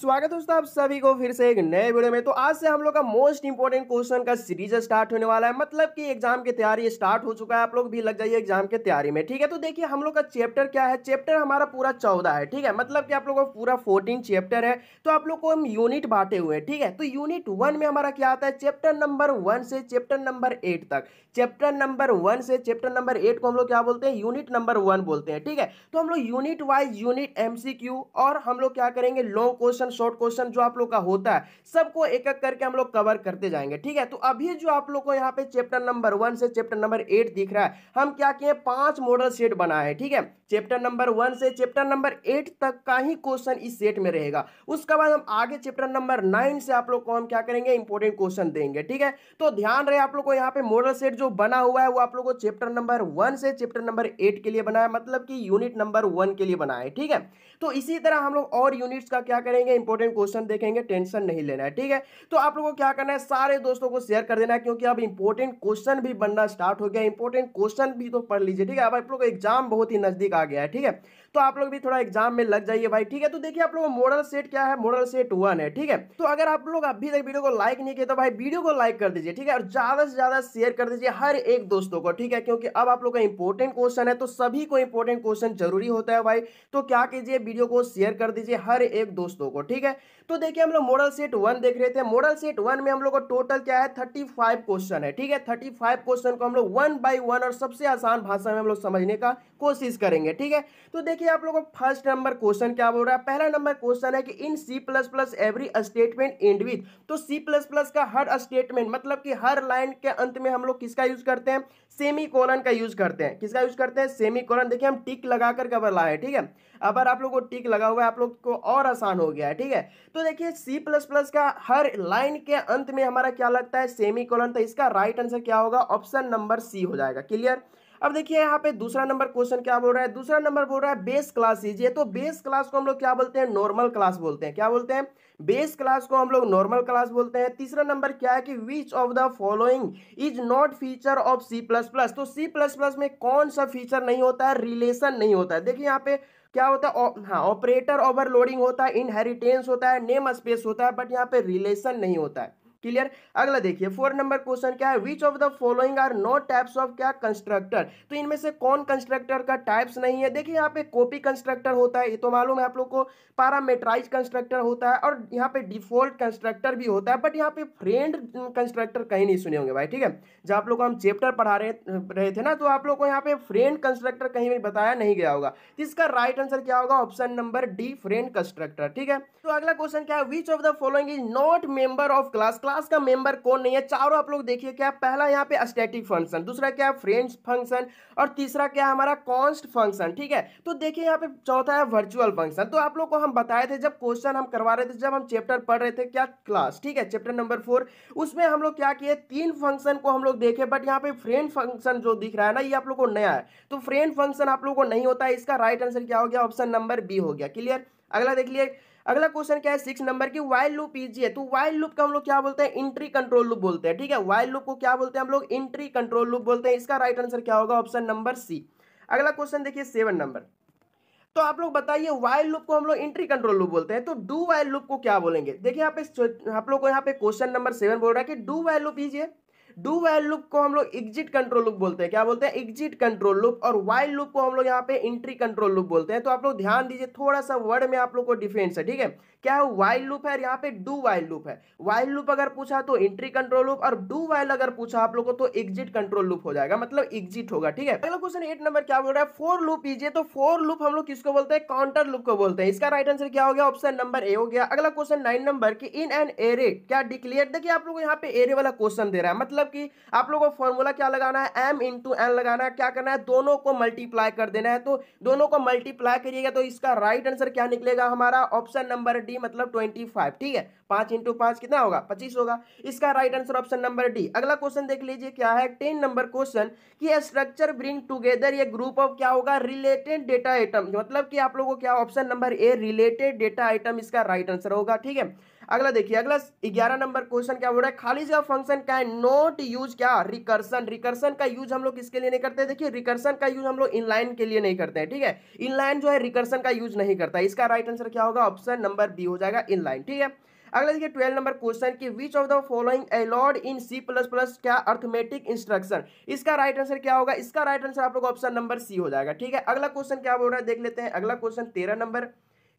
स्वागत दोस्तों आप सभी को फिर से एक नए वीडियो में तो आज से हम लोग का मोस्ट इंपॉर्टेंट क्वेश्चन का सीरीज स्टार्ट होने वाला है मतलब कि एग्जाम की तैयारी स्टार्ट हो चुका है आप लोग भी लग जाइए एग्जाम की तैयारी में ठीक है तो देखिए हम लोग का चैप्टर क्या है चैप्टर हमारा पूरा चौदह है ठीक है मतलब कि आप लोग का पूरा फोर्टीन चैप्टर है तो आप लोग को हम यूनिट बांटे हुए हैं ठीक है तो यूनिट वन में हमारा क्या आता है चैप्टर नंबर वन से चैप्टर नंबर एट तक चैप्टर नंबर वन से चैप्टर नंबर एट को हम लोग क्या बोलते हैं यूनिट नंबर वन बोलते हैं ठीक है तो हम लोग यूनिट वाइज यूनिट एमसीक्यू और हम लोग क्या करेंगे long question question short question जो आप लोग का होता है सबको एक एक करके हम लोग कवर करते जाएंगे ठीक है तो अभी जो आप लोग को यहाँ पे चैप्टर नंबर वन से चैप्टर नंबर एट दिख रहा है हम क्या किए पांच मॉडल सेट बनाए हैं ठीक है चैप्टर नंबर वन से चैप्टर नंबर एट तक का ही क्वेश्चन इस सेट में रहेगा उसके बाद हम आगे चैप्टर नंबर नाइन से आप लोग को हम क्या करेंगे इंपॉर्टेंट क्वेश्चन देंगे ठीक है तो ध्यान रहे आप लोग को यहाँ पे मॉडल सेट जो बना हुआ है वो आप लोग को चैप्टर नंबर वन से चैप्टर नंबर एट के लिए बनाया मतलब कि यूनिट नंबर वन के लिए बनाया है ठीक है तो इसी तरह हम लोग और यूनिट्स का क्या करेंगे इंपॉर्टेंट क्वेश्चन देखेंगे टेंशन नहीं लेना है ठीक है तो आप लोगों को क्या करना है सारे दोस्तों को शेयर कर देना है क्योंकि अब इंपॉर्टेंट क्वेश्चन भी बनना स्टार्ट हो गया इंपॉर्टेंट क्वेश्चन भी तो पढ़ लीजिए ठीक है अब आप लोग एग्जाम बहुत ही नजदीक आ गया है ठीक है तो आप लोग भी थोड़ा एग्जाम में लग जाइए भाई ठीक है तो देखिए आप लोगों मॉडल सेट क्या है मॉडल सेट वन है ठीक है तो अगर आप लोग अभी तक वीडियो को लाइक नहीं किया तो भाई वीडियो को लाइक कर दीजिए ठीक है और ज्यादा से ज्यादा शेयर कर दीजिए हर एक दोस्तों को ठीक है क्योंकि अब आप लोग का इंपॉर्टेंट क्वेश्चन है तो सभी को इंपॉर्टेंट क्वेश्चन जरूरी होता है भाई तो क्या कीजिए वीडियो को शेयर कर दीजिए हर एक दोस्तों को ठीक है तो देखिए हम लोग मॉडल सेट वन देख रहे थे मॉडल सेट वन में हम लोग को टोटल क्या है थर्टी फाइव क्वेश्चन है ठीक है थर्टी फाइव क्वेश्चन को हम लोग वन बाई वन और सबसे आसान भाषा में हम लोग समझने का कोशिश करेंगे ठीक है तो देखिए आप लोगों का फर्स्ट नंबर क्वेश्चन क्या बोल रहा है पहला नंबर क्वेश्चन है कि in C plus plus every statement end with तो सी प्लस प्लस का हर स्टेटमेंट मतलब कि हर लाइन के अंत में हम लोग किसका यूज करते हैं सेमी कोलन का यूज करते हैं किसका यूज करते हैं सेमी कोलन देखिए हम टिक करके कवर लाए ठीक है अगर आप लोग को टिक लगा हुआ है आप लोग को और आसान हो गया है ठीक है तो तो देखिए C++ का हर लाइन के अंत में हमारा क्या लगता है सेमी कॉलन तो इसका राइट आंसर क्या होगा ऑप्शन नंबर सी हो जाएगा क्लियर अब देखिए यहाँ पे दूसरा नंबर क्वेश्चन क्या बोल रहा है दूसरा नंबर बोल रहा है बेस क्लास ये तो बेस क्लास को हम लोग क्या बोलते हैं नॉर्मल क्लास बोलते हैं क्या बोलते हैं बेस क्लास को हम लोग नॉर्मल क्लास बोलते हैं तीसरा नंबर क्या है कि which of the following is not feature of C plus plus तो सी प्लस प्लस में कौन सा फीचर नहीं होता है रिलेशन नहीं होता है देखिए यहाँ पे क्या होता है हाँ ऑपरेटर ओवरलोडिंग होता है इनहेरिटेंस होता है नेम स्पेस होता है बट यहाँ पे रिलेशन नहीं होता है क्लियर अगला देखिए फोर नंबर क्वेश्चन क्या है which of the following are not types of क्या कंस्ट्रक्टर तो इनमें से कौन कंस्ट्रक्टर का टाइप्स नहीं है देखिए यहाँ पे कॉपी कंस्ट्रक्टर होता है ये तो मालूम है आप लोग को पैरामेट्राइज कंस्ट्रक्टर होता है और यहाँ पे डिफॉल्ट कंस्ट्रक्टर भी होता है बट यहाँ पे फ्रेंड कंस्ट्रक्टर कहीं नहीं सुने होंगे भाई ठीक है जब आप लोग को हम चैप्टर पढ़ा रहे रहे थे ना तो आप लोग को यहाँ पे फ्रेंड कंस्ट्रक्टर कहीं भी बताया नहीं गया होगा इसका राइट आंसर क्या होगा option number D friend constructor ठीक है तो अगला क्वेश्चन क्या है which of the following is not member of class class का मेंबर कौन नहीं है चारों आप लोग देखिए क्या पहला यहाँ पे स्टैटिक फंक्शन दूसरा क्या है फ्रेंड्स फंक्शन और तीसरा क्या है हमारा कॉन्स्ट फंक्शन ठीक है तो देखिए यहाँ पे चौथा है वर्चुअल फंक्शन तो आप लोग को हम बताए थे जब क्वेश्चन हम करवा रहे थे जब हम चैप्टर पढ़ रहे थे क्या क्लास ठीक है चैप्टर नंबर फोर उसमें हम लोग क्या किए तीन फंक्शन को हम लोग देखे बट यहाँ पे फ्रेंड फंक्शन जो दिख रहा है ना ये आप लोग को नया है तो फ्रेंड फंक्शन आप लोग को नहीं होता है इसका राइट आंसर क्या हो गया ऑप्शन नंबर बी हो गया क्लियर अगला देख लिया अगला क्वेश्चन क्या है सिक्स नंबर की वाइल लूप इजी है तो वाइल लूप का हम लोग क्या बोलते हैं इंट्री कंट्रोल लूप बोलते हैं ठीक है वाइल लूप को क्या बोलते हैं हम लोग इंट्री कंट्रोल लूप बोलते हैं इसका राइट आंसर क्या होगा ऑप्शन नंबर सी अगला क्वेश्चन देखिए सेवन नंबर तो आप लोग बताइए वाइल लूप को हम लोग इंट्री कंट्रोल लूप बोलते हैं तो डू वाइल लूप को क्या बोलेंगे देखिए यहाँ पे आप लोग को यहाँ पे क्वेश्चन नंबर सेवन बोल रहा है कि डू वाइल लूप इजी है डू वाइल लुप को हम लोग एग्जिट कंट्रोल लुप बोलते हैं क्या बोलते हैं एग्जिट कंट्रोल लुप और वाइल लुप को हम लोग यहाँ पे इंट्री कंट्रोल लुप बोलते हैं तो आप लोग ध्यान दीजिए थोड़ा सा वर्ड में आप लोग को डिफेंस है ठीक है क्या है वाइल लूप है और यहाँ पे डू वाइल लूप है वाइल लूप अगर पूछा तो एंट्री कंट्रोल लूप और डू वाइल अगर पूछा आप लोगों को तो एग्जिट कंट्रोल लूप हो जाएगा मतलब एग्जिट होगा ठीक है अगला क्वेश्चन एट नंबर क्या बोल रहा है फोर लूप लीजिए तो फोर लूप हम लोग किसको बोलते हैं काउंटर लूप को बोलते हैं इसका राइट आंसर क्या हो गया ऑप्शन नंबर ए हो गया अगला क्वेश्चन नाइन नंबर की इन एन एरे क्या डिक्लेयर देखिए आप लोग यहाँ पे एरे वाला क्वेश्चन दे रहा है मतलब की आप लोगों को फॉर्मूला क्या लगाना है एम इंटू एन लगाना है क्या करना है दोनों को मल्टीप्लाई कर देना है तो दोनों को मल्टीप्लाई करिएगा तो इसका राइट आंसर क्या निकलेगा हमारा ऑप्शन नंबर डी मतलब ट्वेंटी फाइव ठीक है पांच इंटू पांच कितना होगा पच्चीस होगा इसका right answer option number D अगला क्वेश्चन देख लीजिए क्या है टेन नंबर क्वेश्चन कि स्ट्रक्चर ब्रिंग टुगेदर ये ग्रुप ऑफ क्या होगा रिलेटेड डेटा आइटम मतलब कि आप लोगों को क्या option number A related data item इसका राइट आंसर होगा ठीक है अगला देखिए अगला ग्यारह नंबर क्वेश्चन क्या बोल रहा है खाली जगह फंक्शन का नॉट यूज क्या रिकर्सन रिकर्सन का यूज हम लोग किसके लिए नहीं करते देखिए रिकर्सन का यूज हम लोग इनलाइन के लिए नहीं करते हैं ठीक है इनलाइन जो है रिकर्सन का यूज नहीं करता है इसका राइट आंसर क्या होगा ऑप्शन नंबर बी हो जाएगा इनलाइन ठीक है अगला देखिए ट्वेल्व नंबर क्वेश्चन की which of the following allowed in C plus plus क्या अर्थमेटिक इंस्ट्रक्शन इसका राइट आंसर क्या होगा इसका राइट आंसर आप लोग ऑप्शन नंबर सी हो जाएगा ठीक है अगला क्वेश्चन क्या बोल रहा है देख लेते हैं अगला क्वेश्चन तेरह नंबर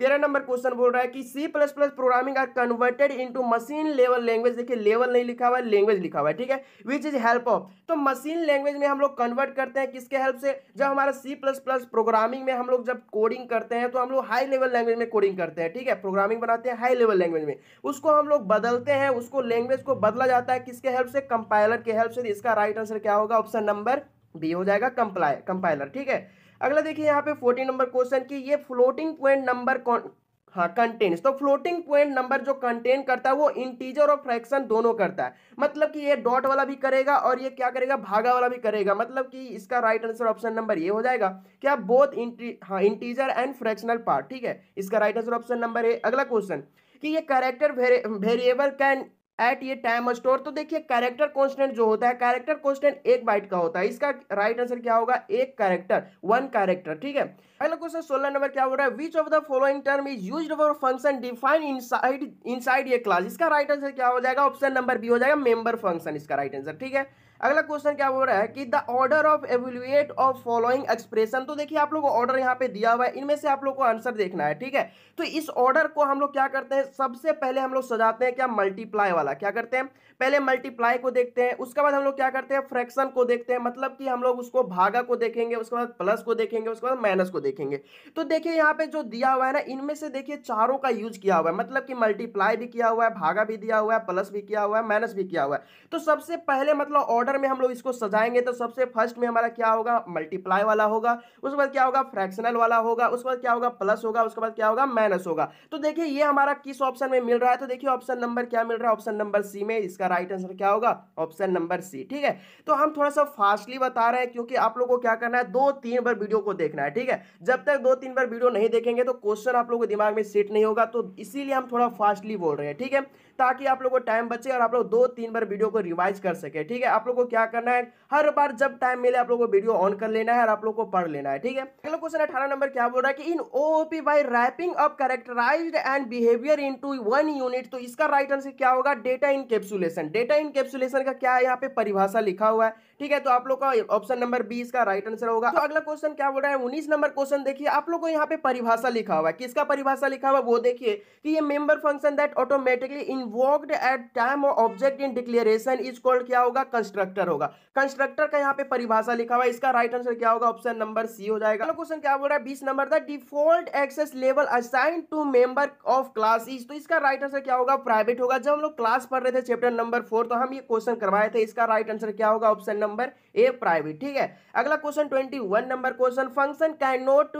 तेरह नंबर क्वेश्चन बोल रहा है कि C plus plus programming are converted into machine level language देखिए लेवल नहीं लिखा हुआ है लैंग्वेज लिखा हुआ है ठीक है विच इज हेल्प ऑफ तो मशीन लैंग्वेज में हम लोग कन्वर्ट करते हैं किसके हेल्प से जब हमारा सी प्लस प्लस प्रोग्रामिंग में हम लोग जब कोडिंग करते हैं तो हम लोग हाई लेवल लैंग्वेज में कोडिंग करते हैं ठीक है प्रोग्रामिंग बनाते हैं हाई लेवल लैंग्वेज में उसको हम लोग बदलते हैं उसको लैंग्वेज को बदला जाता है किसके हेल्प से कंपाइलर के हेल्प से इसका राइट आंसर क्या होगा ऑप्शन नंबर बी हो जाएगा कंपाइलर ठीक है अगला देखिए यहाँ पे फोर्टीन नंबर क्वेश्चन की ये फ्लोटिंग पॉइंट नंबर कौन हाँ कंटेन्स तो फ्लोटिंग पॉइंट नंबर जो कंटेन करता है वो इंटीजर और फ्रैक्शन दोनों करता है मतलब कि ये डॉट वाला भी करेगा और ये क्या करेगा भागा वाला भी करेगा मतलब कि इसका राइट आंसर ऑप्शन नंबर ये हो जाएगा क्या बोथ इंटी हाँ इंटीजर एंड फ्रैक्शनल पार्ट ठीक है इसका right answer option number A अगला क्वेश्चन कि ये करेक्टर वेरिएबल कैन एट ये टाइम स्टोर तो देखिए कैरेक्टर कॉन्स्टेंट जो होता है कैरेक्टर कॉन्स्टेंट एक बाइट का होता है इसका राइट आंसर क्या होगा एक कैरेक्टर वन कैरेक्टर ठीक है अगला क्वेश्चन सोलह नंबर क्या हो रहा है which of the following term is use for function define inside inside ये क्लास इसका राइट आंसर क्या हो जाएगा ऑप्शन नंबर बी हो जाएगा मेंबर फंक्शन इसका राइट आंसर ठीक है अगला क्वेश्चन क्या बोल रहा है कि the order of evaluate of following expression तो देखिए आप लोग को ऑर्डर यहाँ पे दिया हुआ है इनमें से आप लोग को आंसर देखना है ठीक है तो इस ऑर्डर को हम लोग क्या करते हैं सबसे पहले हम लोग सजाते हैं क्या मल्टीप्लाई वाला क्या करते हैं पहले मल्टीप्लाई को देखते हैं उसके बाद हम लोग क्या करते हैं फ्रैक्शन को देखते हैं मतलब कि हम लोग उसको भागा को देखेंगे उसके बाद प्लस को देखेंगे उसके बाद माइनस को देखेंगे तो देखिए यहाँ पे जो दिया हुआ है ना इनमें से देखिए चारों का यूज किया हुआ है मतलब कि मल्टीप्लाई भी किया हुआ है भागा भी दिया हुआ है प्लस भी किया हुआ है माइनस भी किया हुआ है तो सबसे पहले मतलब ऑर्डर ऑर्डर में हम लोग इसको सजाएंगे तो सबसे फर्स्ट में हमारा क्या होगा मल्टीप्लाई वाला होगा उसके बाद क्या होगा फ्रैक्शनल वाला होगा उसके बाद क्या होगा प्लस होगा उसके बाद क्या होगा माइनस होगा तो देखिए ये हमारा किस ऑप्शन में मिल रहा है तो देखिए ऑप्शन नंबर क्या मिल रहा है ऑप्शन नंबर सी में इसका राइट आंसर क्या होगा ऑप्शन नंबर सी ठीक है तो हम थोड़ा सा फास्टली बता रहे हैं क्योंकि आप लोग को क्या करना है दो तीन बार वीडियो को देखना है ठीक है जब तक दो तीन बार वीडियो नहीं देखेंगे तो क्वेश्चन आप लोगों के दिमाग में सेट नहीं होगा तो इसीलिए हम थोड़ा फास्टली बोल रहे हैं ठीक है ताकि आप लोगों को टाइम बचे और आप लोग दो तीन बार वीडियो को रिवाइज कर सके ठीक है आप लोग को क्या करना है हर बार जब टाइम मिले आप लोग को वीडियो ऑन कर लेना है और आप लोग को पढ़ लेना है ठीक है अगला क्वेश्चन अठारह नंबर क्या बोल रहा है कि in OOP by wrapping up characterize and behaviour in one unit तो इसका राइट आंसर क्या होगा data encapsulation data encapsulation का क्या है यहाँ पे परिभाषा लिखा हुआ है ठीक है तो आप लोग का ऑप्शन नंबर बी इसका राइट आंसर होगा तो अगला क्वेश्चन क्या बोल रहा है उन्नीस नंबर क्वेश्चन देखिए आप लोग को यहाँ पे परिभाषा लिखा हुआ है किसका परिभाषा लिखा हुआ वो देखिए कि ये member function that automatically invoked at time object in declaration is called क्या होगा कंस्ट्रक्ट कंस्ट्रक्टर होगा कंस्ट्रक्टर का यहाँ पे परिभाषा लिखा हुआ है इसका राइट आंसर क्या होगा ऑप्शन नंबर सी हो जाएगा क्वेश्चन क्या बोल रहा है बीस नंबर था default access level assign to member of class तो इसका राइट आंसर क्या होगा प्राइवेट होगा जब हम लोग क्लास पढ़ रहे थे चैप्टर नंबर फोर तो हम ये क्वेश्चन करवाए थे इसका राइट आंसर क्या होगा ऑप्शन नंबर ए प्राइवेट ठीक है अगला question twenty number question function can not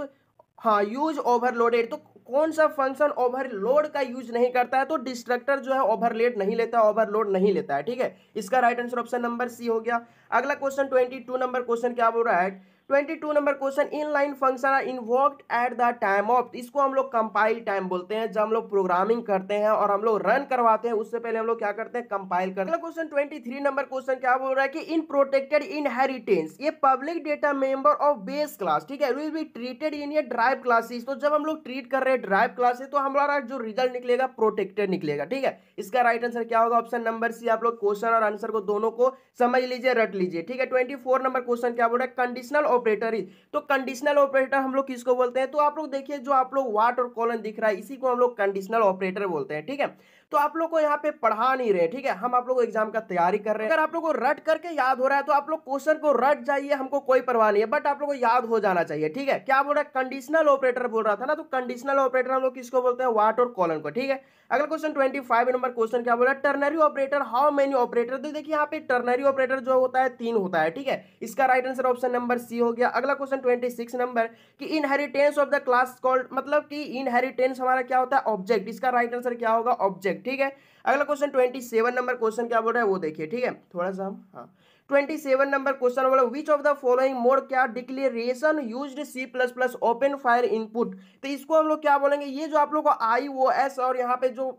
हाँ यूज ओवरलोडेड तो कौन सा फंक्शन ओवरलोड का यूज नहीं करता है तो डिस्ट्रक्टर जो है ओवरलेड नहीं लेता ओवरलोड नहीं लेता है ठीक है इसका right answer option number C हो गया अगला question twenty two number question क्या बोल रहा है twenty two number question inline function are involve at the time of इसको हम लोग कंपाइल टाइम बोलते हैं जब हम लोग प्रोग्रामिंग करते हैं और हम लोग रन करवाते हैं उससे पहले हम लोग क्या करते हैं कंपाइल करते हैं question twenty three number question क्या बोल रहा है कि इन प्रोटेक्टेड इनहेरिटेंस ये public data member of base class ठीक है विल बी ट्रीटेड इन ये ड्राइव क्लासेस तो जब हम लोग ट्रीट कर रहे हैं ड्राइव क्लासेस तो हमारा जो रिजल्ट निकलेगा प्रोटेक्टेड निकलेगा ठीक है इसका राइट right आंसर क्या होगा ऑप्शन नंबर सी आप लोग क्वेश्चन और आंसर को दोनों को समझ लीजिए रट लीजिए ठीक है ट्वेंटी नंबर क्वेश्चन क्या बोल रहा है कंडीशनल ऑफ ऑपरेटर ही तो कंडीशनल ऑपरेटर हम लोग किसको बोलते हैं तो आप लोग देखिए जो आप लोग वाट और कॉलन दिख रहा है इसी को हम लोग कंडीशनल ऑपरेटर बोलते हैं ठीक है तो आप लोग को यहाँ पे पढ़ा नहीं रहे ठीक है हम आप लोग एग्जाम का तैयारी कर रहे हैं अगर आप लोग को रट करके याद हो रहा है तो आप लोग क्वेश्चन को रट जाइए हमको कोई परवाह नहीं है बट आप लोग को याद हो जाना चाहिए ठीक है क्या बोल रहा है कंडीशनल ऑपरेटर बोल रहा था ना तो कंडीशनल ऑपरेटर हम लोग किसको बोलते हैं वाट और कॉलन को ठीक है अगला question twenty five number question क्या बोल रहा है ternary operator how many operator तो देखिए यहाँ पे टर्नरी ऑपरेटर जो होता है तीन होता है ठीक है इसका right answer option number C हो गया अगला क्वेश्चन ट्वेंटी सिक्स नंबर कि inheritance of the class called मतलब कि इनहेरिटेंस हमारा क्या होता है ऑब्जेक्ट इसका राइट आंसर क्या होगा ऑब्जेक्ट है ठीक है अगला question twenty seven number question क्या बोल रहा है वो देखिए ठीक है थोड़ा सा हम हाँ ट्वेंटी सेवन नंबर क्वेश्चन बोला which of the following mode क्या declaration use C plus plus open fire input तो इसको हम लोग क्या बोलेंगे ये जो आप लोग को आई ओ एस और यहाँ पे जो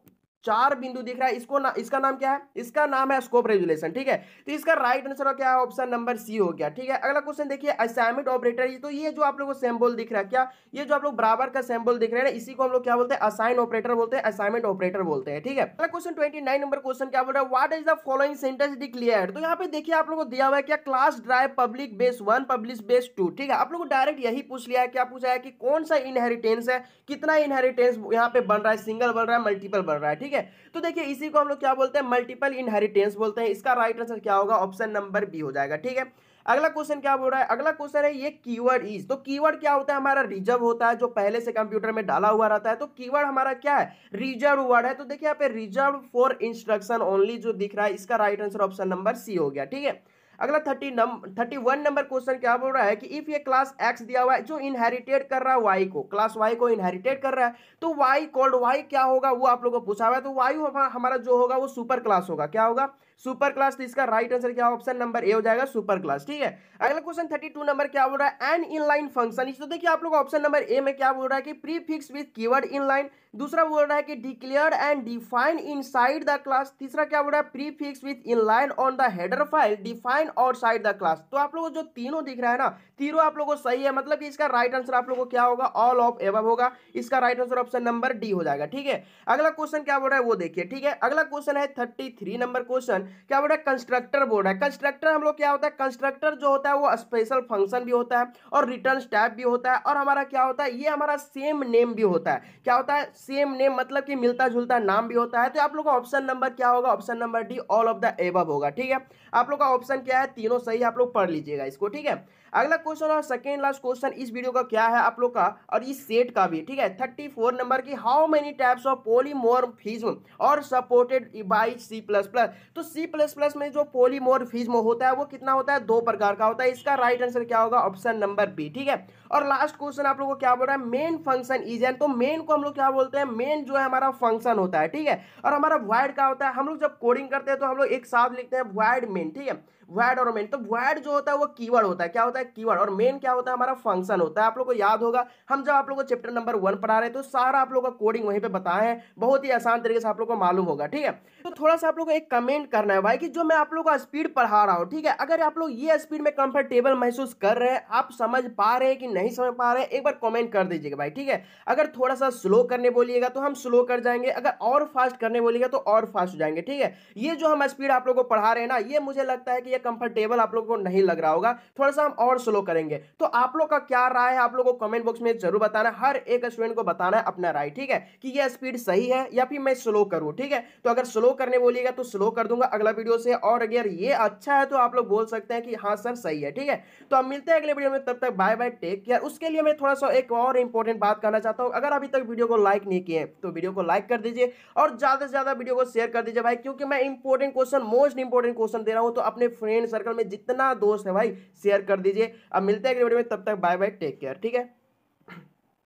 चार बिंदु दिख रहा है इसको ना, इसका नाम क्या है इसका नाम है स्कोप रेजुलेशन ठीक है तो इसका राइट आंसर क्या है ऑप्शन नंबर सी हो गया ठीक है अगला क्वेश्चन देखिए असाइनमेंट ऑपरेटर ये तो ये जो आप लोग को सैम्बल दिख रहा है क्या ये जो आप लोग बराबर का सैम्बल दिख रहे हैं इसी को हम लोग क्या बोलते हैं असाइन ऑपरेटर बोलते हैं असाइनमेंट ऑपरेटर बोलते हैं ठीक है अगला क्वेश्चन ट्वेंटी नंबर क्वेश्चन क्या बोल रहा है what is the following sentence declare तो यहाँ पे देखिए आप लोग को दिया हुआ है क्या class drive public base one public base two ठीक है आप लोग को डायरेक्ट यही पूछ लिया है क्या पूछा है कि कौन सा इनहेरिटेंस है कितना इनहेरिटेंस यहाँ पे बन रहा है सिंगल बन रहा है मल्टीपल बन रहा है ठीक ठीक है तो देखिए इसी को हम लोग क्या बोलते हैं मल्टीपल इनहेरिटेंस बोलते हैं इसका राइट आंसर क्या होगा ऑप्शन नंबर बी हो जाएगा ठीक है अगला क्वेश्चन क्या बोल रहा है अगला क्वेश्चन है ये कीवर्ड इज तो कीवर्ड क्या होता है हमारा रिजर्व होता है जो पहले से कंप्यूटर में डाला हुआ रहता है तो कीवर्ड हमारा क्या है रिजर्व वर्ड है तो देखिए यहाँ पे रिजर्व फॉर इंस्ट्रक्शन ओनली जो दिख रहा है इसका right answer option number C हो गया ठीक है अगला thirty number thirty one number question क्या बोल रहा है कि इफ ये क्लास एक्स दिया हुआ है जो इनहेरिटेड कर रहा है वाई को क्लास वाई को इनहेरिटेड कर रहा है तो वाई कॉल्ड वाई क्या होगा वो आप लोगों को पूछा हुआ है तो वाई हमारा जो होगा वो सुपर क्लास होगा क्या होगा सुपर क्लास तो इसका राइट आंसर क्या ऑप्शन नंबर ए हो जाएगा सुपर क्लास ठीक है अगला क्वेश्चन थर्टी टू नंबर क्या बोल रहा है एन इनलाइन फंक्शन तो देखिए आप लोग ऑप्शन नंबर ए में क्या बोल रहा है कि prefix with keyword inline दूसरा बोल रहा है कि declare and define inside the class तीसरा क्या बोल रहा है prefix with inline on the header file define outside the class तो आप लोगों को जो तीनों दिख रहा है ना तीनों आप लोगों को सही है मतलब इसका राइट आंसर आप लोगों को क्या होगा ऑल ऑफ एव होगा इसका right answer option number D हो जाएगा ठीक है अगला क्वेश्चन क्या बोल रहा है वो देखिए ठीक है अगला क्वेश्चन है थर्टी थ्री नंबर क्वेश्चन क्या बोर्ड है कंस्ट्रक्टर बोर्ड है कंस्ट्रक्टर हम लोग क्या होता है कंस्ट्रक्टर जो होता है वो स्पेशल फंक्शन भी होता है और रिटर्न स्टैप भी होता है और हमारा क्या होता है ये हमारा सेम नेम भी होता है क्या होता है सेम नेम मतलब कि मिलता जुलता नाम भी होता है तो आप लोग का ऑप्शन नंबर क्या होगा option number D all of the above होगा ठीक है आप लोग का ऑप्शन क्या है तीनों सही आप लोग पढ़ लीजिएगा इसको ठीक है अगला क्वेश्चन और सेकेंड लास्ट क्वेश्चन इस वीडियो का क्या है आप लोग का और इस सेट का भी ठीक है थर्टी फोर नंबर की how many types of polymorphism are supported by C plus plus तो सी प्लस प्लस में जो पोलीमोरफिज्म होता है वो कितना होता है दो प्रकार का होता है इसका राइट आंसर क्या होगा ऑप्शन नंबर बी ठीक है और लास्ट क्वेश्चन आप लोग को क्या बोल रहा है मेन फंक्शन इज एन तो मेन को हम लोग क्या बोलते हैं मेन जो है हमारा फंक्शन होता है ठीक है और हमारा वाइड का होता है हम लोग जब कोडिंग करते हैं तो हम लोग एक साथ लिखते हैं वाइड मेन ठीक है वैड और मेन तो वैड जो होता है वो कीवर्ड होता है क्या होता है कीवर्ड और मेन क्या होता है हमारा फंक्शन होता है आप लोग को याद होगा हम जब आप लोग को चैप्टर नंबर वन पढ़ा रहे तो सारा आप लोगों का कोडिंग वहीं पर बताए हैं बहुत ही आसान तरीके से आप लोग को मालूम होगा ठीक है तो थोड़ा सा आप लोगों को एक कमेंट करना है भाई कि जो मैं आप लोगों का स्पीड पढ़ा रहा हूँ ठीक है अगर आप लोग ये स्पीड में कंफर्टेबल महसूस कर रहे हैं आप समझ पा रहे हैं कि नहीं समझ पा रहे हैं एक बार कॉमेंट कर दीजिएगा भाई ठीक है अगर थोड़ा सा स्लो करने बोलिएगा तो हम स्लो कर जाएंगे अगर और फास्ट करने बोलिएगा तो और फास्ट हो जाएंगे ठीक है ये जो हम स्पीड आप लोग को पढ़ा रहे हैं ना ये मुझे लगता है कि ये कंफर्टेबल आप लोग को नहीं लग रहा होगा थोड़ा सा हम और स्लो करेंगे तो आप लोग का क्या राय है आप लोग को कमेंट बॉक्स में जरूर बताना हर एक स्टूडेंट को बताना है अपना राय ठीक है कि यह स्पीड सही है या फिर मैं स्लो करूँ ठीक है तो अगर स्लो करने बोलिएगा तो स्लो कर दूंगा अगला वीडियो से और अगर ये अच्छा है तो आप लोग बोल सकते हैं कि हाँ सर सही है ठीक है तो अब मिलते हैं अगले वीडियो में तब तक बाय बाय टेक केयर उसके लिए मैं थोड़ा सा एक और इंपॉर्टेंट बात करना चाहता हूँ अगर अभी तक वीडियो को लाइक नहीं किए तो वीडियो को लाइक कर दीजिए और ज़्यादा से ज़्यादा वीडियो को शेयर कर दीजिए भाई क्योंकि मैं important question most important question दे रहा हूँ तो अपने फ्रेंड सर्कल में जितना दोस्त है भाई शेयर कर दीजिए अब मिलते हैं अगले वीडियो में तब तक बाय बाय टेक केयर ठीक है